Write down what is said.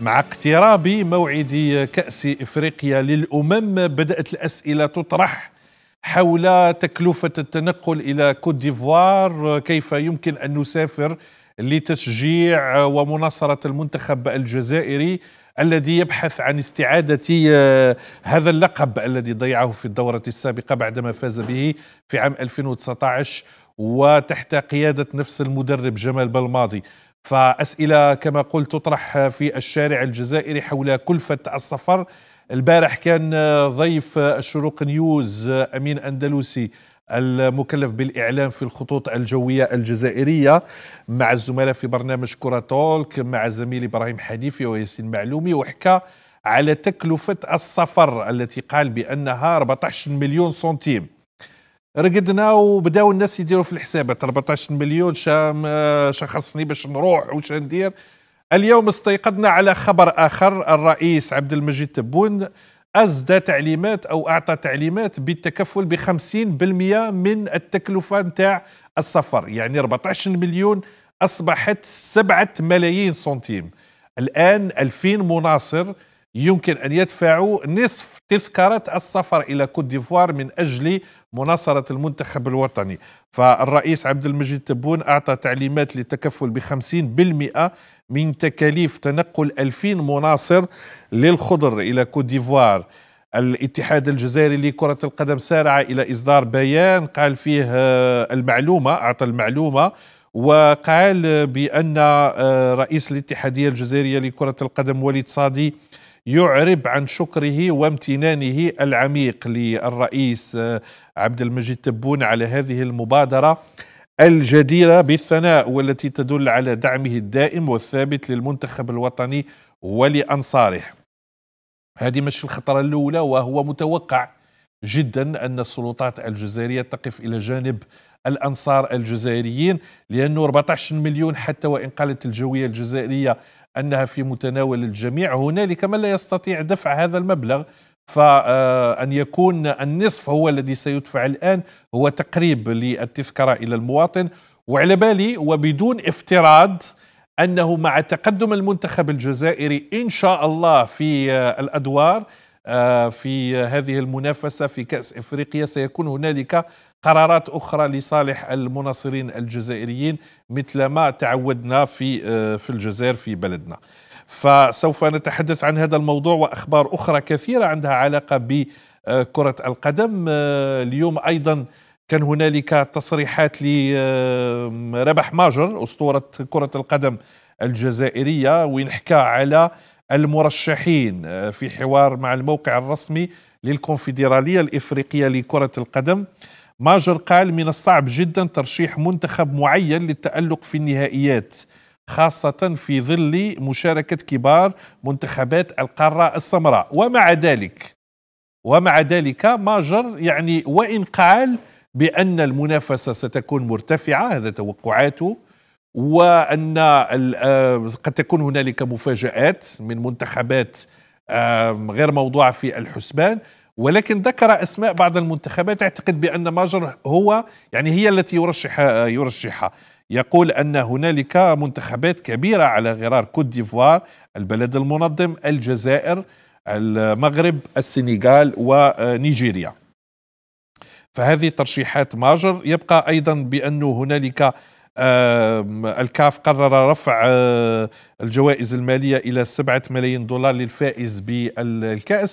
مع اقتراب موعد كأس إفريقيا للأمم بدأت الأسئلة تطرح حول تكلفة التنقل إلى كوت ديفوار كيف يمكن أن نسافر لتشجيع ومناصرة المنتخب الجزائري الذي يبحث عن استعادة آه، هذا اللقب الذي ضيعه في الدورة السابقة بعدما فاز به في عام 2019 وتحت قيادة نفس المدرب جمال بلماضي فأسئلة كما قلت تطرح في الشارع الجزائري حول كلفة السفر البارح كان ضيف الشروق نيوز أمين أندلسي المكلف بالإعلام في الخطوط الجوية الجزائرية مع الزملاء في برنامج تولك مع زميلي إبراهيم حنيفي وياسين معلومي وحكى على تكلفة السفر التي قال بأنها 14 مليون سنتيم رقدنا وبداو الناس يديروا في الحسابات 14 مليون شام شخصني باش نروح وش ندير اليوم استيقظنا على خبر اخر الرئيس عبد المجيد تبون ازدى تعليمات أو أعطى تعليمات بالتكفل ب 50% من التكلفة نتاع السفر يعني 14 مليون أصبحت 7 ملايين سنتيم الآن 2000 مناصر يمكن أن يدفعوا نصف تذكرة السفر إلى كوت ديفوار من أجل مناصرة المنتخب الوطني فالرئيس عبد المجيد تبون أعطى تعليمات للتكفل ب 50% من تكاليف تنقل 2000 مناصر للخضر إلى كوديفوار ديفوار الاتحاد الجزائري لكرة القدم سارع إلى إصدار بيان قال فيه آه، المعلومة أعطى المعلومة وقال بأن آه، رئيس الاتحادية الجزائرية لكرة القدم وليد صادي يعرب عن شكره وامتنانه العميق للرئيس آه، عبد المجيد تبون على هذه المبادره الجديره بالثناء والتي تدل على دعمه الدائم والثابت للمنتخب الوطني ولانصاره. هذه مش الخطره الاولى وهو متوقع جدا ان السلطات الجزائريه تقف الى جانب الانصار الجزائريين لانه 14 مليون حتى وان قالت الجويه الجزائريه أنها في متناول الجميع هنالك من لا يستطيع دفع هذا المبلغ فأن آه، يكون النصف هو الذي سيدفع الآن هو تقريب للتذكرة إلى المواطن وعلى بالي وبدون افتراض أنه مع تقدم المنتخب الجزائري إن شاء الله في آه، الأدوار آه، في هذه المنافسة في كأس إفريقيا سيكون هنالك قرارات أخرى لصالح المناصرين الجزائريين مثل ما تعودنا في آه، في الجزائر في بلدنا فسوف نتحدث عن هذا الموضوع وأخبار أخرى كثيرة عندها علاقة بكرة آه، القدم آه، اليوم أيضا كان هنالك تصريحات لربح ماجر أسطورة كرة القدم الجزائرية وينحكى على المرشحين في حوار مع الموقع الرسمي للكونفدرالية الإفريقية لكرة القدم ماجر قال من الصعب جدا ترشيح منتخب معين للتألق في النهائيات خاصة في ظل مشاركة كبار منتخبات القارة السمراء ومع ذلك ومع ذلك ماجر يعني وإن قال بأن المنافسة ستكون مرتفعة هذا توقعاته وأن آه، قد تكون هنالك مفاجآت من منتخبات غير موضوعة في الحسبان ولكن ذكر اسماء بعض المنتخبات اعتقد بان ماجر هو يعني هي التي يرشح يرشحها يقول ان هنالك منتخبات كبيره على غرار كوت ديفوار البلد المنظم الجزائر المغرب السنغال ونيجيريا فهذه ترشيحات ماجر يبقى ايضا بانه هنالك الكاف قرر رفع آه، الجوائز الماليه الى 7 ملايين دولار للفائز بالكاس